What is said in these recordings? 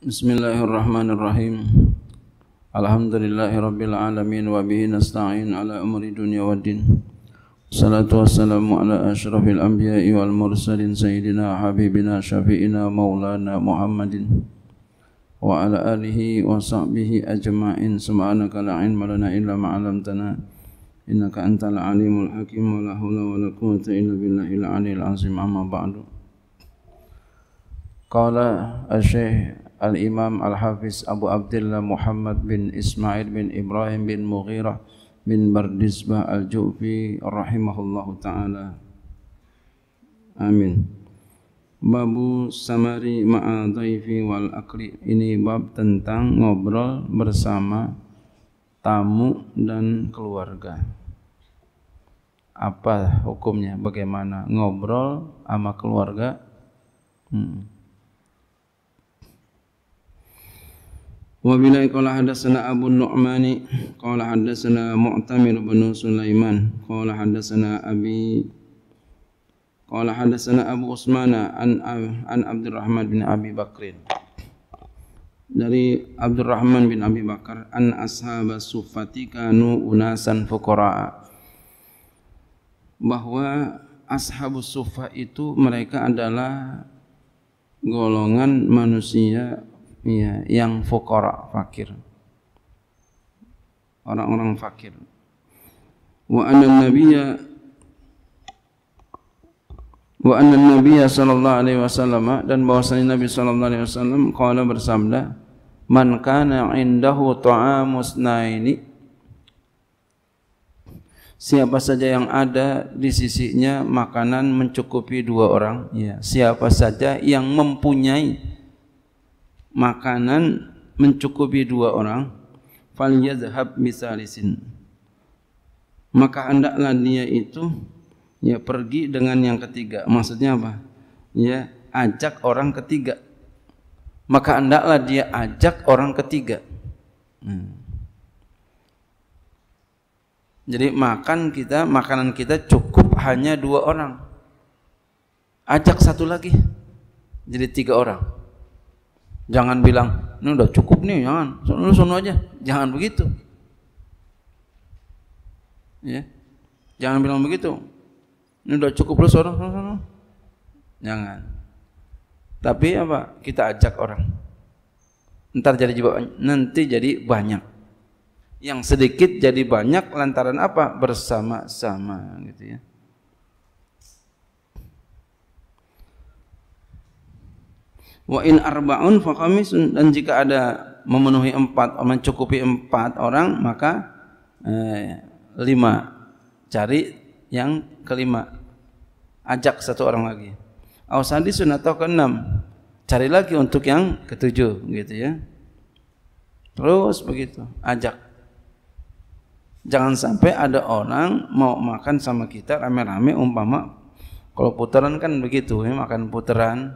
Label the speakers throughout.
Speaker 1: Bismillahirrahmanirrahim. Alhamdulillahirrabbilalamin alamin wa bihi nasta'in ala umri dunia wa din Salatu wassalamu ala ashrafil anbiya'i wal mursalin sayyidina habibina syafi'ina maulana Muhammadin wa ala alihi wa sahbihi ajma'in. Subhanaka la ilma illa ma'alamtana 'allamtana innaka antal alimul hakim wa la hula wa la quwata illa billahil aliyil azim amma ba'du. Qala asyih Al-Imam Al-Hafiz Abu Abdullah Muhammad bin Ismail bin Ibrahim bin Mughirah bin Bardizbah Al-Ju'fi rahimahullahu taala. Amin. Babu samari ma'a dhaifi wal akli ini bab tentang ngobrol bersama tamu dan keluarga. Apa hukumnya? Bagaimana ngobrol sama keluarga? Hmm. وبلا قال حدثنا أبو النعمان قال حدثنا معتمر بن سليمان قال حدثنا أبي قال حدثنا أبو عثمان عن an عبد الرحمن bin Abi بكر dari Abdurrahman bin Abi Bakar an ashaba sufati kanu unasan fuqara bahwa ashabus sufa itu mereka adalah golongan manusia ya, yang fukara fakir orang-orang fakir wa anna nabiyya wa anna nabiyya sallallahu alaihi wasallam dan bahwasanya nabi sallallahu alaihi wasallam qala bersabda man kana indahu ta'am usnaini siapa saja yang ada di sisinya makanan mencukupi dua orang ya siapa saja yang mempunyai makanan mencukupi dua orang fal yadhhab misalisin maka hendaklah dia itu ya pergi dengan yang ketiga maksudnya apa ya ajak orang ketiga maka hendaklah dia ajak orang ketiga hmm. jadi makan kita makanan kita cukup hanya dua orang ajak satu lagi jadi tiga orang Jangan bilang, ini udah cukup nih, jangan. Sono, sono aja. Jangan begitu. Ya. Jangan bilang begitu. Ini udah cukup lu sono, sono, sono. Jangan. Tapi apa? Kita ajak orang. Ntar jadi nanti jadi banyak. Yang sedikit jadi banyak lantaran apa? Bersama-sama gitu ya. wa in arbaun fakamis dan jika ada memenuhi empat mencukupi empat orang maka eh, lima cari yang kelima ajak satu orang lagi au sadisun atau keenam cari lagi untuk yang ketujuh gitu ya terus begitu ajak jangan sampai ada orang mau makan sama kita rame-rame umpama kalau putaran kan begitu ya makan putaran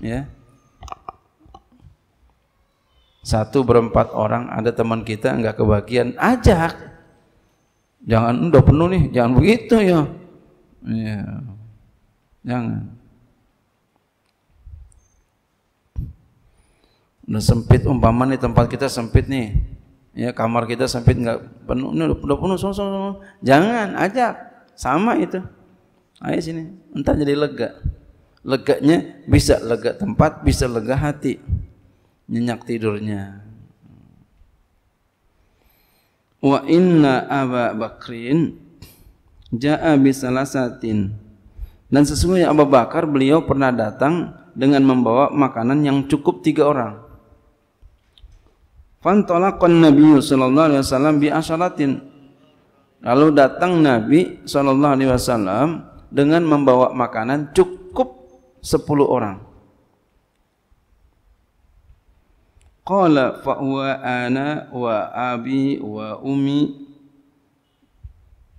Speaker 1: ya satu berempat orang, ada teman kita nggak kebagian, ajak. Jangan udah penuh nih, jangan begitu ya. ya. Jangan. Udah sempit umpama nih tempat kita sempit nih. Ya kamar kita sempit nggak penuh, nih, udah, udah penuh, so, so, so. jangan ajak, sama itu. Ayo sini, entar jadi lega. Leganya bisa lega tempat, bisa lega hati nyenyak tidurnya. Wa inna Aba Bakrin ja'a bisalasatin dan sesungguhnya Abu Bakar beliau pernah datang dengan membawa makanan yang cukup tiga orang. Fantolakon Nabi Sallallahu Alaihi Wasallam bi asalatin Lalu datang Nabi shallallahu Alaihi Wasallam dengan membawa makanan cukup sepuluh orang. Qala fa huwa ana wa abi wa umi.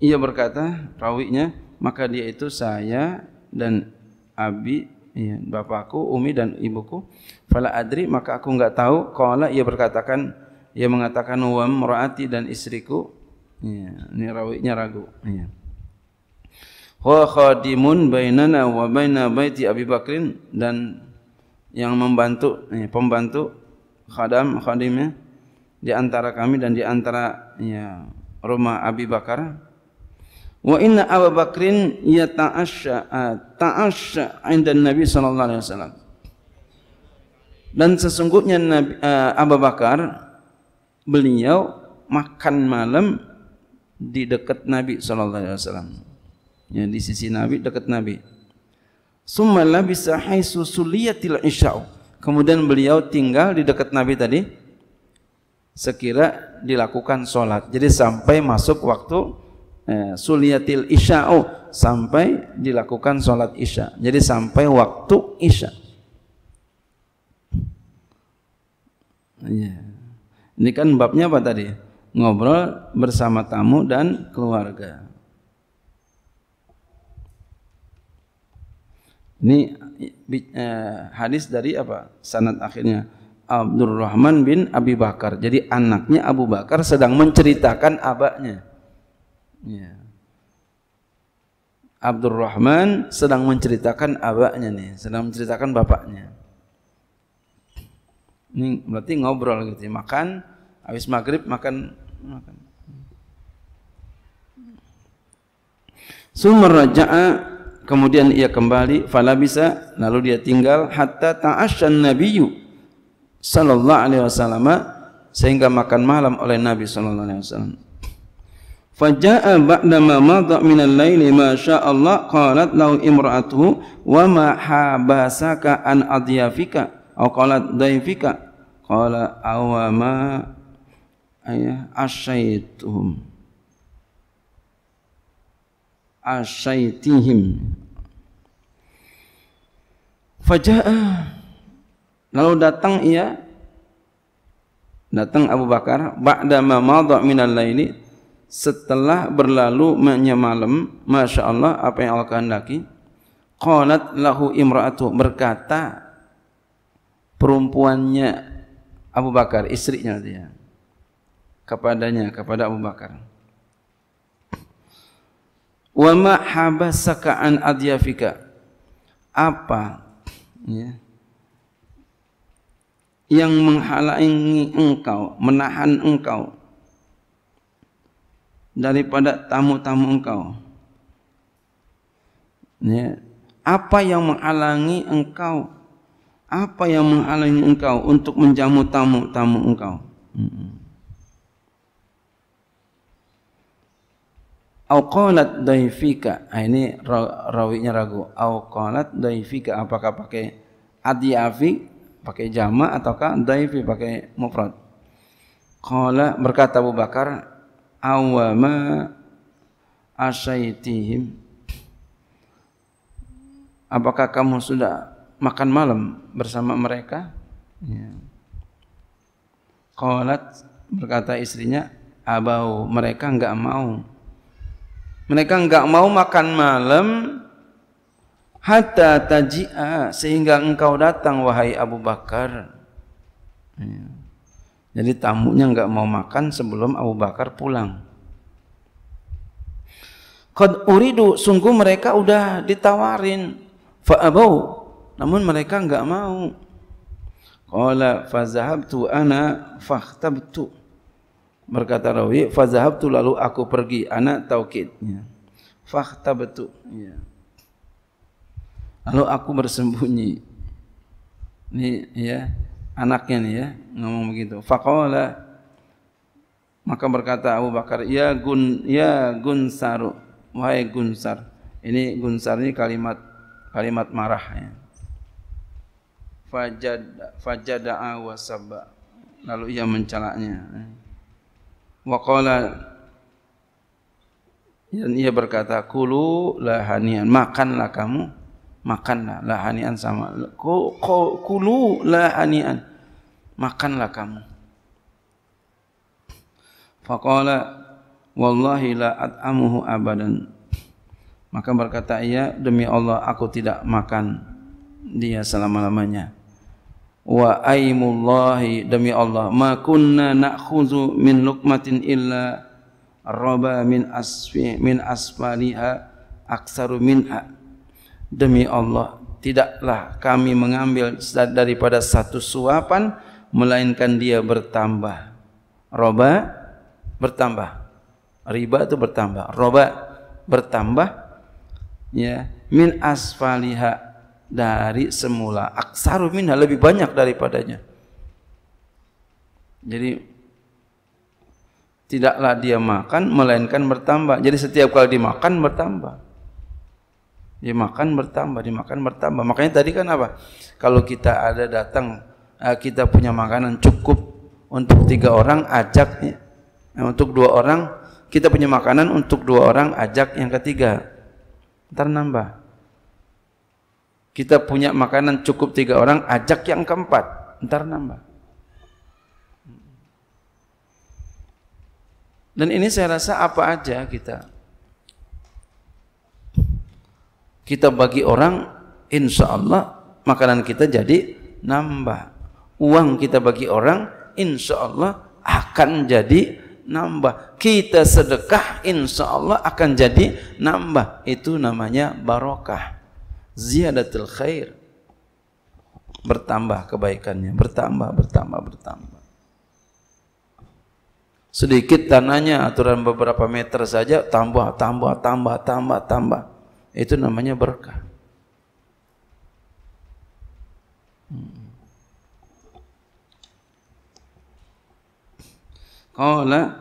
Speaker 1: Ia berkata rawinya maka dia itu saya dan abi ya, bapakku, umi dan ibuku. Fala adri maka aku enggak tahu. Qala ia berkatakan ia mengatakan wa mraati dan istriku. Ya, ini rawinya ragu. Ya. Wa khadimun bainana wa baina baiti Abi dan yang membantu ya, pembantu khadam khadimnya di antara kami dan di antara ya, rumah Abi Bakar. Wa inna Abu Bakrin ya ta'asha uh, ah, ta'asha inda Nabi sallallahu alaihi wasallam. Dan sesungguhnya Nabi uh, Abu Bakar beliau makan malam di dekat Nabi sallallahu alaihi wasallam. Ya di sisi Nabi dekat Nabi. Summa labisa haisu suliyatil isya'u. Kemudian beliau tinggal di dekat Nabi tadi sekira dilakukan sholat. Jadi sampai masuk waktu eh, suliyatil isya'u oh, sampai dilakukan sholat isya. Jadi sampai waktu isya. Iya. Ini kan babnya apa tadi? Ngobrol bersama tamu dan keluarga. Ini Eh, hadis dari apa? Sanad akhirnya Abdurrahman bin Abi Bakar. Jadi anaknya Abu Bakar sedang menceritakan abaknya. Ya. Abdurrahman sedang menceritakan abaknya nih, sedang menceritakan bapaknya. Ini berarti ngobrol gitu, ya, makan habis maghrib makan makan. Sumber kemudian ia kembali bisa, lalu dia tinggal hatta ta'ashan nabiyyu sallallahu alaihi wasallam sehingga makan malam oleh Nabi sallallahu alaihi wasallam Faja'a ba'dama madha min al-laili ma syaa Allah qalat lahu imra'atuhu wa ma habasaka an adyafika aw qalat daifika qala awama ayah asyaituhum asyaitihim Faja'a lalu datang ia datang Abu Bakar ba'dama madha minal laili setelah berlalu malam Masya Allah apa yang Allah kehendaki qalat lahu imra'atu berkata perempuannya Abu Bakar istrinya dia kepadanya kepada Abu Bakar wa ma habasaka an adyafika apa ya, yang menghalangi engkau menahan engkau daripada tamu-tamu engkau ya, apa yang menghalangi engkau apa yang menghalangi engkau untuk menjamu tamu-tamu engkau hmm. Au daifika. Nah, ini rawinya ragu. Au daifika apakah pakai adiafi pakai jama ataukah daifi pakai mufrad? Qala berkata Abu Bakar awama asyaitihim Apakah kamu sudah makan malam bersama mereka? Ya. Qalat berkata istrinya, "Abau, mereka enggak mau." Mereka enggak mau makan malam hatta tajia sehingga engkau datang wahai Abu Bakar. Iya. Jadi tamunya enggak mau makan sebelum Abu Bakar pulang. Qad uridu sungguh mereka udah ditawarin fa'abau namun mereka enggak mau. Qala fazahabtu ana fakhtabtu berkata rawi fazahabtu lalu aku pergi anak taukid ya fakhtabtu ya lalu aku bersembunyi ini ya anaknya nih ya ngomong begitu faqala maka berkata Abu Bakar ya gun ya saru, wahai gun sar, ini gun sar ini kalimat kalimat marah ya fajada fajada wasabba lalu ia mencelaknya ya wa qala dan ia berkata kulu lahanian makanlah kamu makanlah lahanian sama kulu lahanian makanlah kamu faqala wallahi la at'amuhu abadan maka berkata ia demi Allah aku tidak makan dia selama-lamanya wa aimullahi demi Allah ma kunna na'khuzu min luqmatin illa roba min asfi min asfaliha aksaru minha demi Allah tidaklah kami mengambil daripada satu suapan melainkan dia bertambah roba bertambah riba itu bertambah roba bertambah ya min asfaliha dari semula. Aksaru minha lebih banyak daripadanya. Jadi tidaklah dia makan melainkan bertambah. Jadi setiap kali dimakan bertambah. Dimakan bertambah, dimakan bertambah. Makanya tadi kan apa? Kalau kita ada datang eh, kita punya makanan cukup untuk tiga orang ajak ya. eh, untuk dua orang kita punya makanan untuk dua orang ajak yang ketiga ntar nambah kita punya makanan cukup tiga orang, ajak yang keempat. Ntar nambah. Dan ini saya rasa apa aja kita. Kita bagi orang, insya Allah makanan kita jadi nambah. Uang kita bagi orang, insya Allah akan jadi nambah. Kita sedekah, insya Allah akan jadi nambah. Itu namanya barokah ziyadatul khair bertambah kebaikannya bertambah bertambah bertambah sedikit tanahnya aturan beberapa meter saja tambah tambah tambah tambah tambah itu namanya berkah hmm. Qala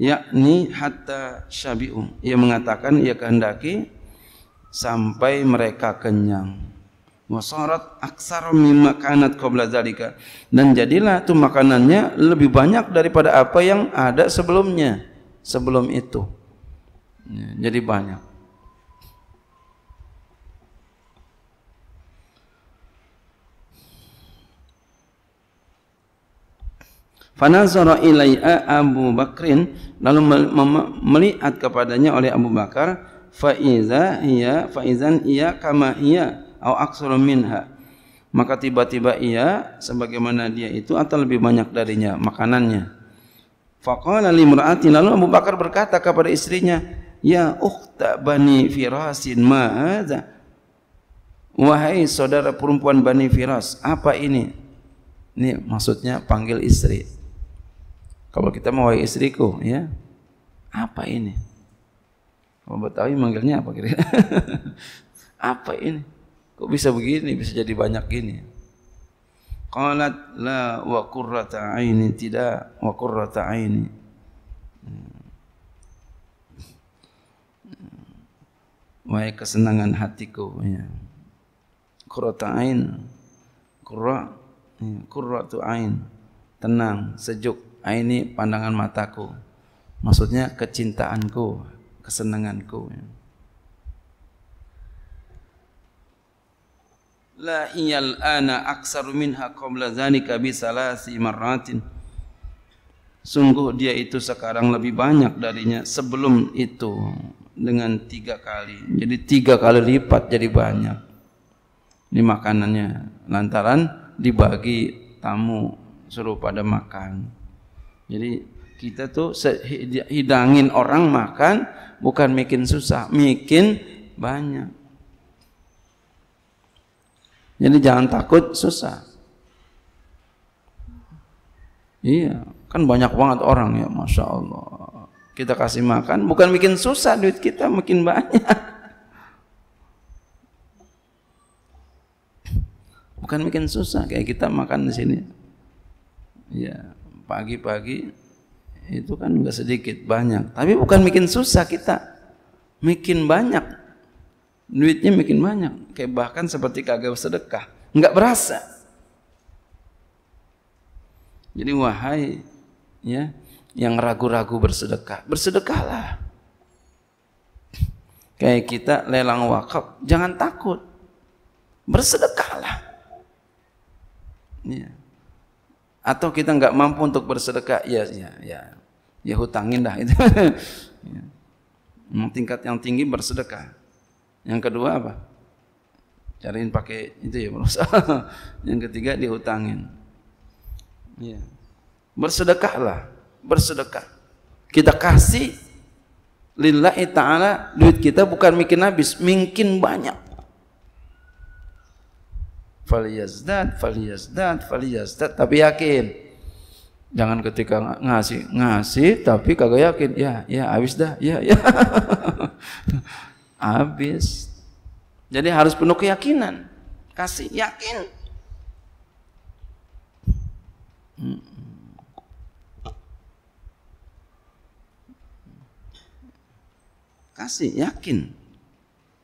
Speaker 1: yakni hatta syabi'u. Ia mengatakan ia kehendaki sampai mereka kenyang. Wasarat aksar mimakanat kau qabla dan jadilah itu makanannya lebih banyak daripada apa yang ada sebelumnya sebelum itu. Ya, jadi banyak. Fanazara ilai'a Abu Bakrin lalu melihat kepadanya oleh Abu Bakar faiza ia faizan ia kama ia au aksara minha maka tiba-tiba ia sebagaimana dia itu atau lebih banyak darinya makanannya faqala limraati lalu Abu Bakar berkata kepada istrinya ya ukhta bani firasin ma hadza wahai saudara perempuan bani firas apa ini ini maksudnya panggil istri kalau kita mau wahai istriku ya apa ini Orang Betawi manggilnya apa kira Apa ini? Kok bisa begini? Bisa jadi banyak gini? Qalat la wa qurrata aini tidak wa qurrata aini. Hmm. Wahai kesenangan hatiku ya. Qurrata ain. Qurra ya, qurratu ain. Tenang, sejuk. Aini pandangan mataku. Maksudnya kecintaanku. kesenanganku. La iyal ana aksaru minha qabla zalika bi salasi marratin. Sungguh dia itu sekarang lebih banyak darinya sebelum itu dengan tiga kali. Jadi tiga kali lipat jadi banyak. Ini makanannya lantaran dibagi tamu suruh pada makan. Jadi kita tuh hidangin orang makan bukan bikin susah, bikin banyak. Jadi jangan takut susah. Iya, kan banyak banget orang ya, masya Allah. Kita kasih makan, bukan bikin susah duit kita, makin banyak. Bukan bikin susah kayak kita makan di sini. Ya, pagi-pagi itu kan nggak sedikit, banyak. Tapi bukan bikin susah kita, bikin banyak. Duitnya bikin banyak. Kayak bahkan seperti kagak sedekah, nggak berasa. Jadi wahai ya yang ragu-ragu bersedekah, bersedekahlah. Kayak kita lelang wakaf, jangan takut. Bersedekahlah. Ya atau kita nggak mampu untuk bersedekah ya ya ya ya hutangin dah itu ya. tingkat yang tinggi bersedekah yang kedua apa cariin pakai itu ya yang ketiga dihutangin ya. bersedekahlah bersedekah kita kasih lillahi ta'ala duit kita bukan bikin habis mungkin banyak faliyazdat, faliyazdat, faliyazdat, Tapi yakin. Jangan ketika ngasih, ngasih tapi kagak yakin. Ya, ya habis dah. Ya, ya. habis. Jadi harus penuh keyakinan. Kasih yakin. kasih yakin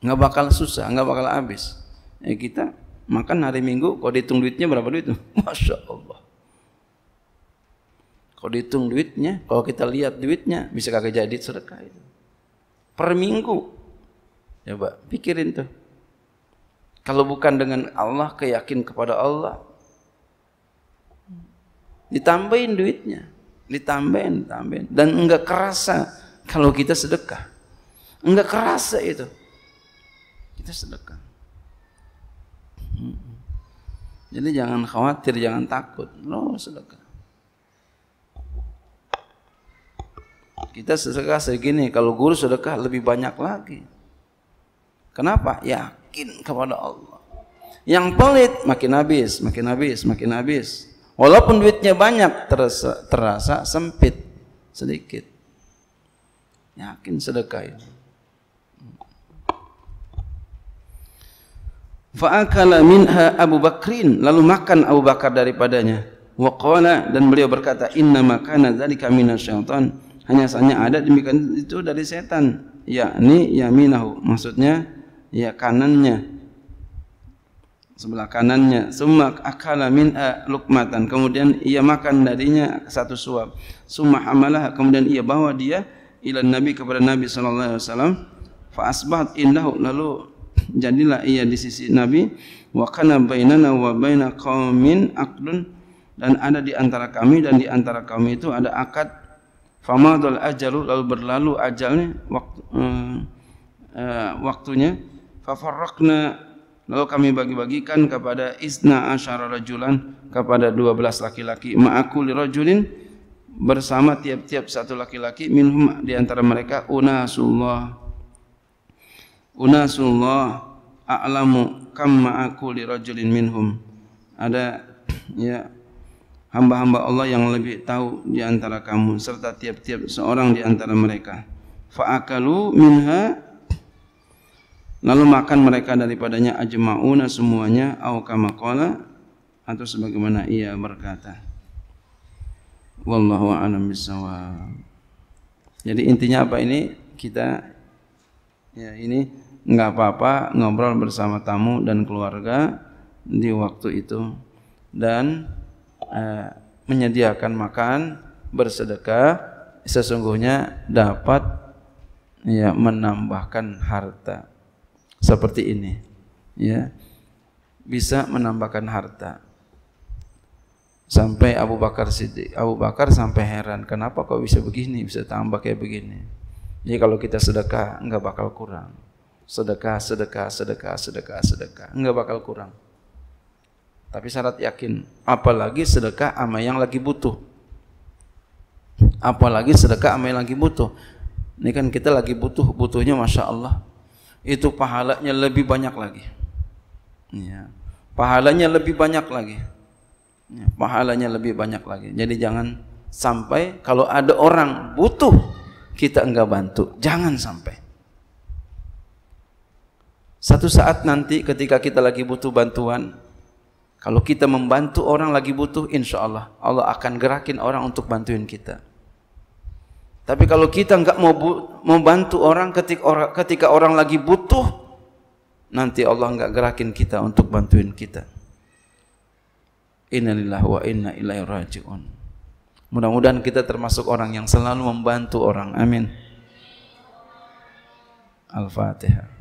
Speaker 1: nggak bakal susah nggak bakal habis ya kita Makan hari Minggu, kau dihitung duitnya berapa duit? Masya Allah. Kau dihitung duitnya, kalau kita lihat duitnya, bisa kagak jadi sedekah itu. Per minggu. ya Coba pikirin tuh. Kalau bukan dengan Allah, keyakin kepada Allah. Ditambahin duitnya. Ditambahin, tambahin. Dan enggak kerasa kalau kita sedekah. Enggak kerasa itu. Kita sedekah. Jadi jangan khawatir, jangan takut. Lo sedekah. Kita sedekah segini, kalau guru sedekah lebih banyak lagi. Kenapa? Yakin kepada Allah. Yang pelit makin habis, makin habis, makin habis. Walaupun duitnya banyak terasa, terasa sempit sedikit. Yakin sedekah itu. Fa'akala minha Abu Bakrin Lalu makan Abu Bakar daripadanya Waqala dan beliau berkata Inna makana zalika minah syaitan Hanya sahaja ada demikian itu dari setan ya minahu. Maksudnya ya kanannya Sebelah kanannya Summa akala minha lukmatan Kemudian ia makan darinya satu suap Summa amalah. Kemudian ia bawa dia ila Nabi kepada Nabi SAW Fa'asbahat indahu Lalu jadilah ia di sisi Nabi wa kana bainana wa baina qaumin aqdun dan ada di antara kami dan di antara kami itu ada akad famadul ajalu lalu berlalu ajalnya waktu, uh, uh, waktunya fafarraqna lalu kami bagi-bagikan kepada isna asyara rajulan kepada 12 laki-laki ma'akuli rajulin bersama tiap-tiap satu laki-laki minhum di antara mereka unasullah unasullah a'lamu kam ma'aku li rajulin minhum ada ya hamba-hamba Allah yang lebih tahu di antara kamu serta tiap-tiap seorang di antara mereka fa'akalu minha lalu makan mereka daripadanya ajma'una semuanya au kama qala atau sebagaimana ia berkata wallahu a'lam bissawab jadi intinya apa ini kita Ya, ini nggak apa-apa ngobrol bersama tamu dan keluarga di waktu itu dan eh, menyediakan makan, bersedekah sesungguhnya dapat ya menambahkan harta seperti ini ya bisa menambahkan harta sampai Abu Bakar Siddiq Abu Bakar sampai heran kenapa kok bisa begini bisa tambah kayak begini jadi kalau kita sedekah enggak bakal kurang. Sedekah, sedekah, sedekah, sedekah, sedekah, Enggak bakal kurang. Tapi syarat yakin, apalagi sedekah sama yang lagi butuh. Apalagi sedekah sama yang lagi butuh. Ini kan kita lagi butuh, butuhnya masya Allah. Itu pahalanya lebih banyak lagi. Ya. Pahalanya lebih banyak lagi. Ya. Pahalanya lebih banyak lagi. Jadi jangan sampai kalau ada orang butuh kita enggak bantu. Jangan sampai. Satu saat nanti ketika kita lagi butuh bantuan, kalau kita membantu orang lagi butuh, insya Allah Allah akan gerakin orang untuk bantuin kita. Tapi kalau kita enggak mau membantu orang ketika orang ketika orang lagi butuh, nanti Allah enggak gerakin kita untuk bantuin kita. Innalillahi wa inna ilaihi raji'un. Mudah-mudahan kita termasuk orang yang selalu membantu orang. Amin. Al-Fatihah.